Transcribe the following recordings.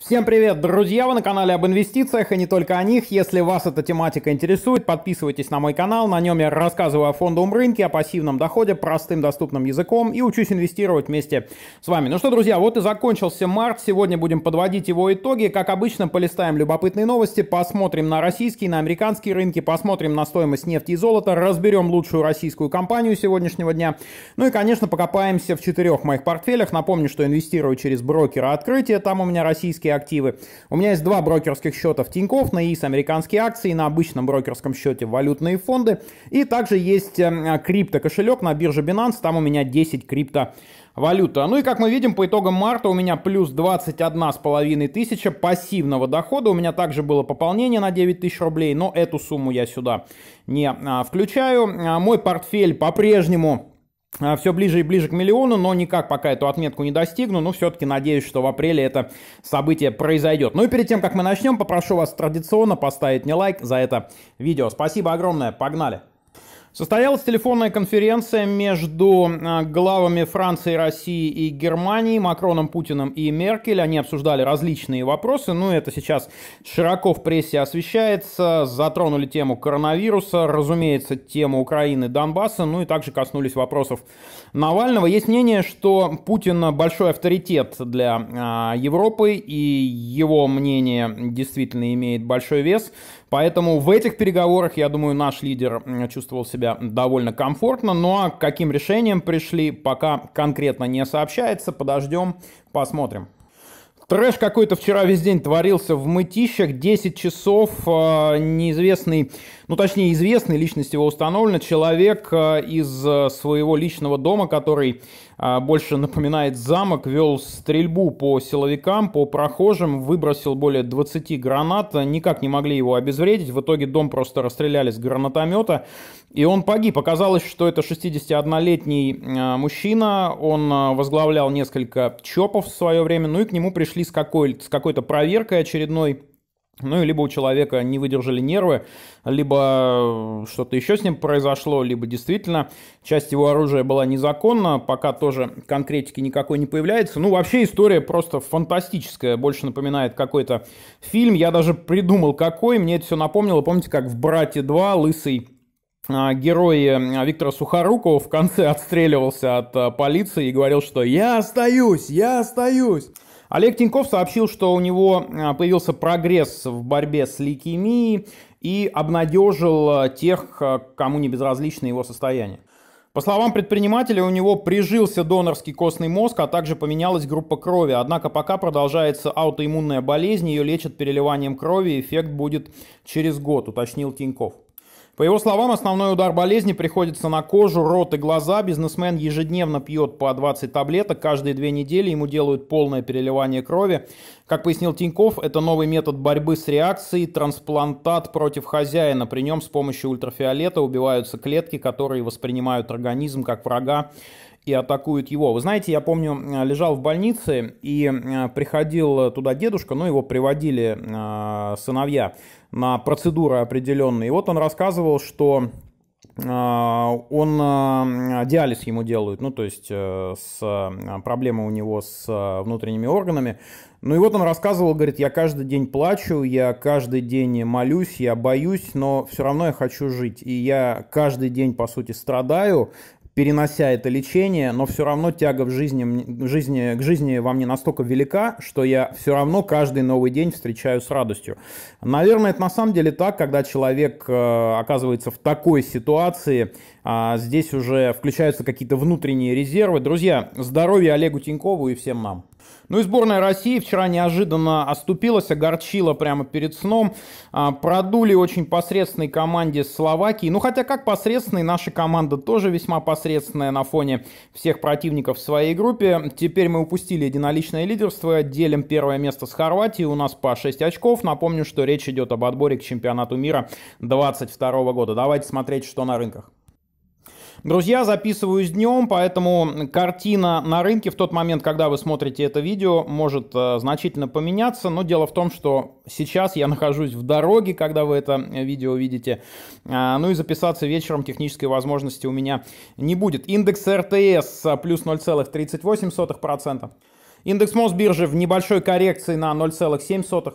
Всем привет, друзья! Вы на канале об инвестициях и не только о них. Если вас эта тематика интересует, подписывайтесь на мой канал. На нем я рассказываю о фондовом рынке, о пассивном доходе, простым доступным языком и учусь инвестировать вместе с вами. Ну что, друзья, вот и закончился март. Сегодня будем подводить его итоги. Как обычно, полистаем любопытные новости, посмотрим на российские, на американские рынки, посмотрим на стоимость нефти и золота, разберем лучшую российскую компанию сегодняшнего дня. Ну и, конечно, покопаемся в четырех моих портфелях. Напомню, что инвестирую через брокера открытия. Там у меня российские брокерские активы. У меня есть два брокерских счета в Тинькофф, на ИС американские акции, на обычном брокерском счете валютные фонды. И также есть э, крипто кошелек на бирже Binance, там у меня 10 крипто валюта. Ну и как мы видим, по итогам марта у меня плюс 21 с половиной тысяча пассивного дохода. У меня также было пополнение на 9 тысяч рублей, но эту сумму я сюда не а, включаю. А, мой портфель по-прежнему а, все ближе и ближе к миллиону, но никак пока эту отметку не достигну, но все-таки надеюсь, что в апреле это событие произойдет. Ну и перед тем, как мы начнем, попрошу вас традиционно поставить мне лайк за это видео. Спасибо огромное, погнали! Состоялась телефонная конференция между а, главами Франции, России и Германии, Макроном, Путиным и Меркель. Они обсуждали различные вопросы. Ну, это сейчас широко в прессе освещается. Затронули тему коронавируса, разумеется, тему Украины, Донбасса. Ну и также коснулись вопросов Навального. Есть мнение, что Путин большой авторитет для а, Европы, и его мнение действительно имеет большой вес. Поэтому в этих переговорах, я думаю, наш лидер чувствовал себя довольно комфортно. Ну а каким решением пришли, пока конкретно не сообщается. Подождем, посмотрим. Трэш какой-то вчера весь день творился в мытищах. 10 часов э, неизвестный ну точнее известный, личность его установлена, человек э, из э, своего личного дома, который э, больше напоминает замок, вел стрельбу по силовикам, по прохожим, выбросил более 20 гранат, никак не могли его обезвредить, в итоге дом просто расстреляли с гранатомета, и он погиб. Оказалось, что это 61-летний мужчина, он возглавлял несколько ЧОПов в свое время, ну и к нему пришли с какой-то какой проверкой очередной, ну, либо у человека не выдержали нервы, либо э, что-то еще с ним произошло, либо действительно часть его оружия была незаконна, пока тоже конкретики никакой не появляется. Ну, вообще история просто фантастическая, больше напоминает какой-то фильм. Я даже придумал какой, мне это все напомнило, помните, как в «Брате 2» лысый э, герой э, Виктора Сухорукова в конце отстреливался от полиции и говорил, что «я остаюсь, я остаюсь». Олег Тиньков сообщил, что у него э, появился прогресс в борьбе с лейкемией и обнадежил э, тех, э, кому не безразлично его состояние. По словам предпринимателя, у него прижился донорский костный мозг, а также поменялась группа крови. Однако пока продолжается аутоиммунная болезнь, ее лечат переливанием крови, эффект будет через год, уточнил Тиньков. По его словам, основной удар болезни приходится на кожу, рот и глаза. Бизнесмен ежедневно пьет по 20 таблеток, каждые две недели ему делают полное переливание крови. Как пояснил Тиньков, это новый метод борьбы с реакцией, трансплантат против хозяина. При нем с помощью ультрафиолета убиваются клетки, которые воспринимают организм как врага и атакуют его. Вы знаете, я помню, э, лежал в больнице и э, приходил туда дедушка, ну его приводили э, сыновья на процедуры определенные. И вот он рассказывал, что а, он а, диализ ему делают, ну то есть э, с а, проблемы у него с внутренними органами. Ну и вот он рассказывал, говорит, я каждый день плачу, я каждый день молюсь, я боюсь, но все равно я хочу жить. И я каждый день, по сути, страдаю, перенося это лечение, но все равно тяга в жизни, в жизни, к жизни во мне настолько велика, что я все равно каждый новый день встречаю с радостью. Наверное, это на самом деле так, когда человек э, оказывается в такой ситуации, э, здесь уже включаются какие-то внутренние резервы. Друзья, здоровья Олегу Тинькову и всем нам. Ну и сборная России вчера неожиданно оступилась, огорчила прямо перед сном. А, продули очень посредственной команде Словакии. Ну хотя как посредственной, наша команда тоже весьма посредственная на фоне всех противников в своей группе. Теперь мы упустили единоличное лидерство, делим первое место с Хорватией, у нас по 6 очков. Напомню, что речь идет об отборе к чемпионату мира 2022 года. Давайте смотреть, что на рынках. Друзья, записываюсь днем, поэтому картина на рынке в тот момент, когда вы смотрите это видео, может э, значительно поменяться. Но дело в том, что сейчас я нахожусь в дороге, когда вы это видео видите. Э, ну и записаться вечером технической возможности у меня не будет. Индекс РТС плюс 0,38%. Индекс Мосбиржи в небольшой коррекции на 0,7%.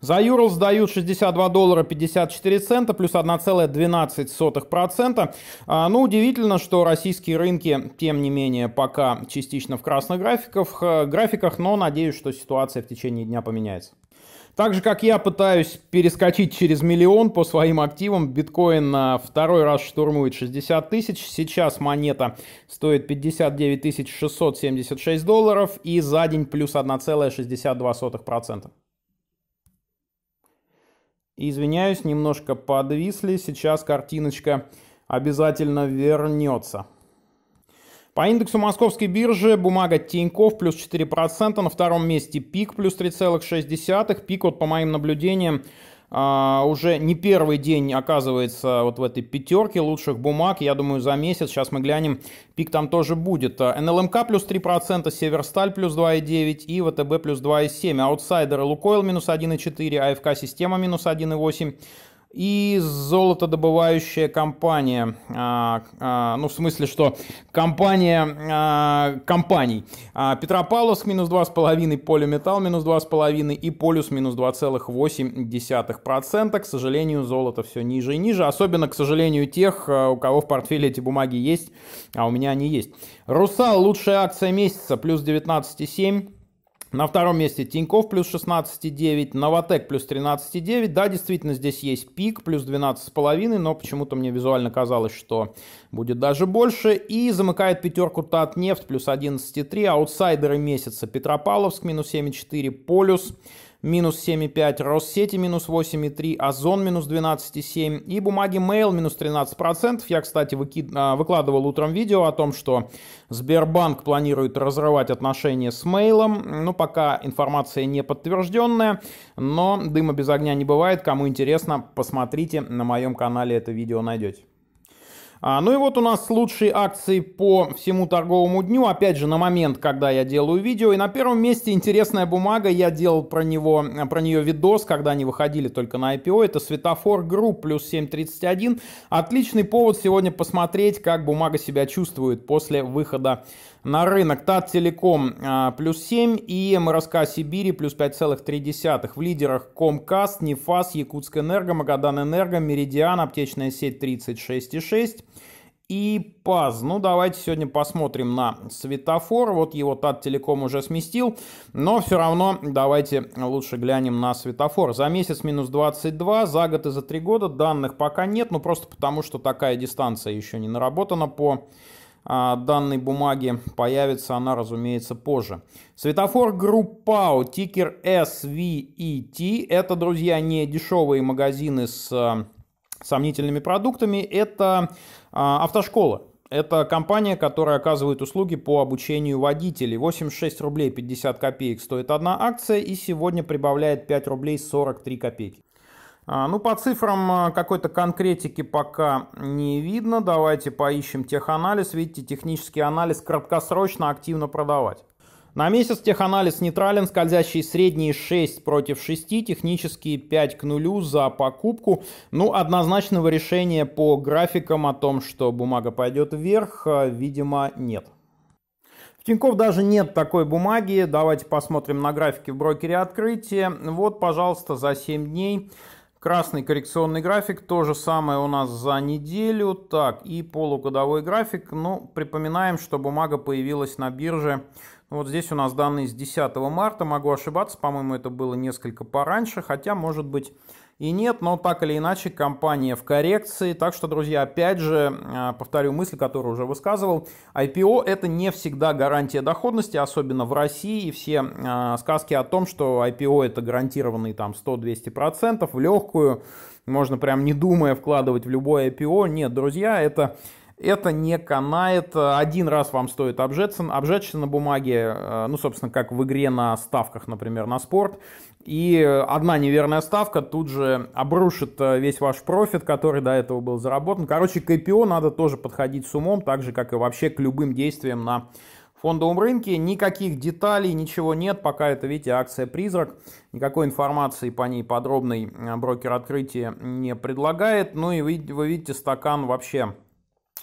За Юрл сдают 62 доллара 54 цента плюс 1,12%. А, ну, удивительно, что российские рынки, тем не менее, пока частично в красных графиках, э, графиках но надеюсь, что ситуация в течение дня поменяется. Так же, как я пытаюсь перескочить через миллион по своим активам, биткоин на э, второй раз штурмует 60 тысяч. Сейчас монета стоит 59 676 долларов и за день плюс 1,62%. Извиняюсь, немножко подвисли. Сейчас картиночка обязательно вернется. По индексу московской биржи бумага Тиньков плюс 4%, на втором месте пик плюс 3,6, пик вот по моим наблюдениям а, уже не первый день оказывается вот в этой пятерке лучших бумаг. Я думаю, за месяц, сейчас мы глянем, пик там тоже будет. А, НЛМК плюс 3%, Северсталь плюс 2,9% и ВТБ плюс 2,7%. Аутсайдеры Лукойл минус 1,4%, АФК-система минус 1,8% и золотодобывающая компания, а, а, ну в смысле, что компания а, компаний. А, Петропавловск минус 2,5, Полиметалл минус 2,5 и Полюс минус 2,8%. К сожалению, золото все ниже и ниже, особенно, к сожалению, тех, а, у кого в портфеле эти бумаги есть, а у меня они есть. Русал лучшая акция месяца, плюс 19,7%. На втором месте Тиньков плюс 16,9, Новотек плюс 13,9. Да, действительно, здесь есть пик плюс 12,5, но почему-то мне визуально казалось, что будет даже больше. И замыкает пятерку Татнефть плюс 11,3, аутсайдеры месяца Петропавловск минус 7,4, Полюс минус 7,5, Россети минус 8,3, Озон минус 12,7 и бумаги Mail минус 13%. Я, кстати, выки... А, выкладывал утром видео о том, что Сбербанк планирует разрывать отношения с Mail. Ну, пока информация не подтвержденная, но дыма без огня не бывает. Кому интересно, посмотрите, на моем канале это видео найдете. А, ну и вот у нас лучшие акции по всему торговому дню. Опять же, на момент, когда я делаю видео. И на первом месте интересная бумага. Я делал про, него, про нее видос, когда они выходили только на IPO. Это светофор групп плюс 7.31. Отличный повод сегодня посмотреть, как бумага себя чувствует после выхода на рынок таттелеком а, плюс 7 и МРСК Сибири плюс 5,3. В лидерах Комкаст, Нефас, Якутская энерго, Магадан энерго, Меридиан, аптечная сеть 36,6 и ПАЗ. Ну, давайте сегодня посмотрим на светофор. Вот его таттелеком уже сместил, но все равно давайте лучше глянем на светофор. За месяц минус 22, за год и за три года данных пока нет, ну просто потому, что такая дистанция еще не наработана по а, данной бумаги. Появится она, разумеется, позже. Светофор Группау, тикер SVET. Это, друзья, не дешевые магазины с а, сомнительными продуктами. Это а, автошкола. Это компания, которая оказывает услуги по обучению водителей. 86 рублей 50 копеек стоит одна акция и сегодня прибавляет 5 рублей 43 копейки. А, ну, по цифрам а, какой-то конкретики пока не видно. Давайте поищем теханализ. Видите, технический анализ краткосрочно активно продавать. На месяц теханализ нейтрален, скользящие средние 6 против 6, технические 5 к нулю за покупку. Ну, однозначного решения по графикам о том, что бумага пойдет вверх, а, видимо, нет. В Тинькофф даже нет такой бумаги. Давайте посмотрим на графики в брокере открытия. Вот, пожалуйста, за 7 дней Красный коррекционный график, то же самое у нас за неделю. Так, и полугодовой график. Ну, припоминаем, что бумага появилась на бирже. Ну, вот здесь у нас данные с 10 марта. Могу ошибаться, по-моему, это было несколько пораньше. Хотя, может быть, и нет, но так или иначе компания в коррекции. Так что, друзья, опять же, а, повторю мысль, которую уже высказывал, IPO это не всегда гарантия доходности, особенно в России. Все а, сказки о том, что IPO это гарантированные там 100-200% в легкую, можно прям не думая вкладывать в любое IPO. Нет, друзья, это это не канает. Один раз вам стоит обжечься, обжечься на бумаге, а, ну, собственно, как в игре на ставках, например, на спорт. И э, одна неверная ставка тут же обрушит э, весь ваш профит, который до этого был заработан. Короче, к IPO надо тоже подходить с умом, так же, как и вообще к любым действиям на фондовом рынке. Никаких деталей, ничего нет. Пока это, видите, акция «Призрак». Никакой информации по ней подробной э, брокер открытия не предлагает. Ну и вы, вы видите, стакан вообще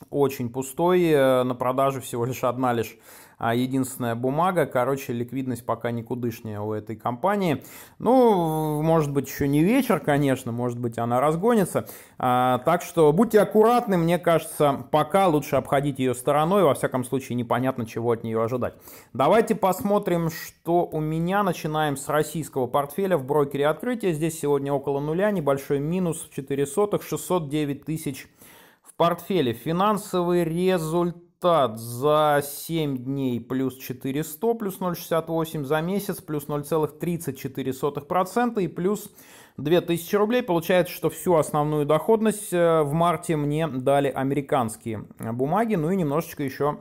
очень пустой. На продажу всего лишь одна лишь а единственная бумага. Короче, ликвидность пока никудышняя у этой компании. Ну, может быть, еще не вечер, конечно, может быть, она разгонится. А, так что будьте аккуратны, мне кажется, пока лучше обходить ее стороной. Во всяком случае, непонятно, чего от нее ожидать. Давайте посмотрим, что у меня. Начинаем с российского портфеля в брокере открытия. Здесь сегодня около нуля, небольшой минус в 4 сотых, 609 тысяч в портфеле. Финансовый результат Росстат за 7 дней плюс 400, плюс 0,68 за месяц, плюс 0,34% и плюс 2000 рублей. Получается, что всю основную доходность э, в марте мне дали американские э, бумаги, ну и немножечко еще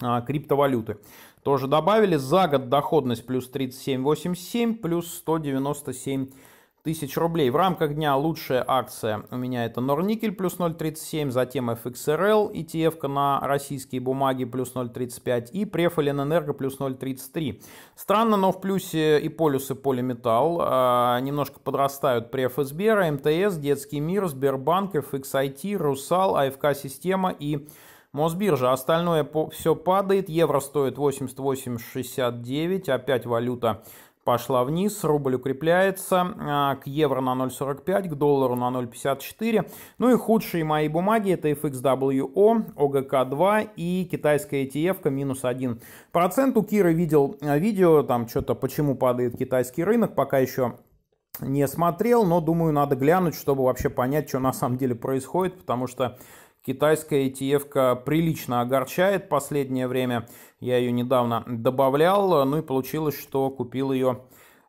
а, криптовалюты. Тоже добавили за год доходность плюс 37,87, плюс 197 тысяч рублей. В рамках дня лучшая акция у меня это Норникель плюс 0.37, затем FXRL ETF на российские бумаги плюс 0.35 и Префалинэнерго плюс 0.33. Странно, но в плюсе и полюсы полиметалл. А, немножко подрастают Преф МТС, Детский мир, Сбербанк, FXIT, Русал, АФК-система и Мосбиржа. Остальное по, все падает. Евро стоит 88,69. Опять валюта пошла вниз, рубль укрепляется, а, к евро на 0,45, к доллару на 0,54. Ну и худшие мои бумаги это FXWO, ОГК2 и китайская ETF минус 1%. У Киры видел а, видео, там что-то почему падает китайский рынок, пока еще не смотрел, но думаю, надо глянуть, чтобы вообще понять, что на самом деле происходит, потому что Китайская ETF прилично огорчает последнее время. Я ее недавно добавлял, ну и получилось, что купил ее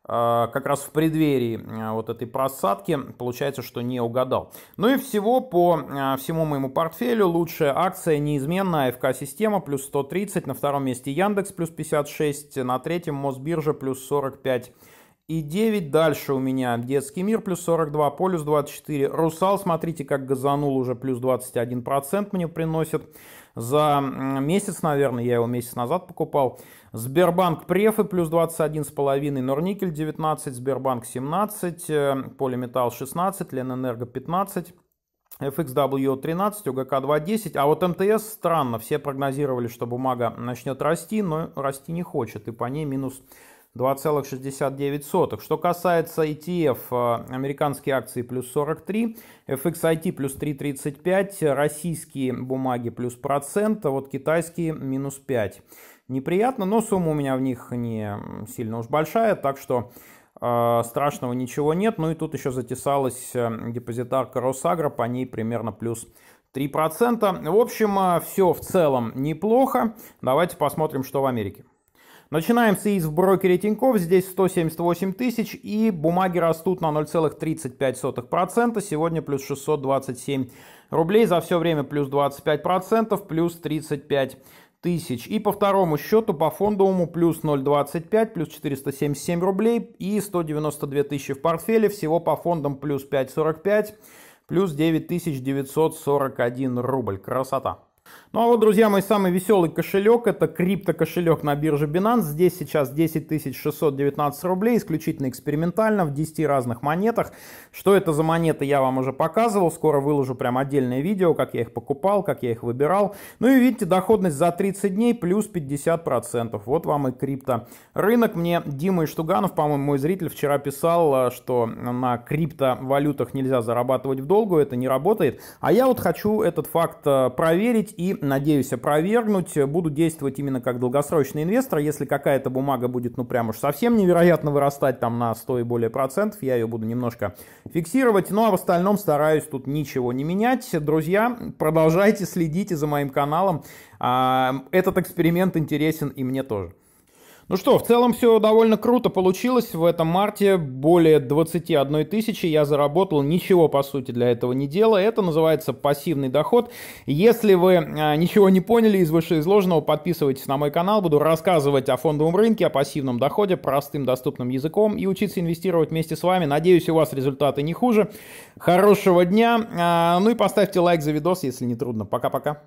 а, как раз в преддверии а, вот этой просадки, получается, что не угадал. Ну и всего по а, всему моему портфелю лучшая акция неизменная АФК-система плюс 130, на втором месте Яндекс плюс 56, на третьем Мосбиржа плюс 45 и 9 дальше у меня. Детский мир плюс 42, полюс 24. Русал, смотрите, как газанул уже плюс 21% мне приносит. За месяц, наверное, я его месяц назад покупал. Сбербанк префы плюс 21,5, Норникель 19, Сбербанк 17, э, Полиметалл 16, Ленэнерго 15. FXW 13, УГК 2.10, а вот МТС странно, все прогнозировали, что бумага начнет расти, но расти не хочет, и по ней минус 2,69. Что касается ETF, э, американские акции плюс 43, FXIT плюс 3,35, российские бумаги плюс процент, а вот китайские минус 5. Неприятно, но сумма у меня в них не сильно уж большая, так что э, страшного ничего нет. Ну и тут еще затесалась э, депозитарка Росагра, по ней примерно плюс 3%. В общем, э, все в целом неплохо. Давайте посмотрим, что в Америке. Начинаем с ИИС в брокере Тиньков. Здесь 178 тысяч и бумаги растут на 0,35%. Сегодня плюс 627 рублей. За все время плюс 25%, плюс 35 тысяч. И по второму счету, по фондовому, плюс 0,25, плюс 477 рублей и 192 тысячи в портфеле. Всего по фондам плюс 5,45, плюс 9941 рубль. Красота! Ну а вот, друзья, мой самый веселый кошелек, это крипто кошелек на бирже Binance. Здесь сейчас 10 619 рублей, исключительно экспериментально, в 10 разных монетах. Что это за монеты, я вам уже показывал, скоро выложу прям отдельное видео, как я их покупал, как я их выбирал. Ну и видите, доходность за 30 дней плюс 50%. Вот вам и крипто рынок. Мне Дима Иштуганов, по-моему, мой зритель вчера писал, э, что на криптовалютах нельзя зарабатывать в долгу, это не работает. А я вот хочу этот факт э, проверить и, надеюсь, опровергнуть. Э, буду действовать именно как долгосрочный инвестор. Если какая-то бумага будет, ну, прям уж совсем невероятно вырастать там на 100 и более процентов, я ее буду немножко фиксировать. Ну, а в остальном стараюсь тут ничего не менять. Друзья, продолжайте, следите за моим каналом. А, этот эксперимент интересен и мне тоже. Ну что, в целом все довольно круто получилось. В этом марте более 21 тысячи я заработал. Ничего, по сути, для этого не делая. Это называется пассивный доход. Если вы а, ничего не поняли из вышеизложенного, подписывайтесь на мой канал. Буду рассказывать о фондовом рынке, о пассивном доходе простым доступным языком и учиться инвестировать вместе с вами. Надеюсь, у вас результаты не хуже. Хорошего дня. А, ну и поставьте лайк за видос, если не трудно. Пока-пока.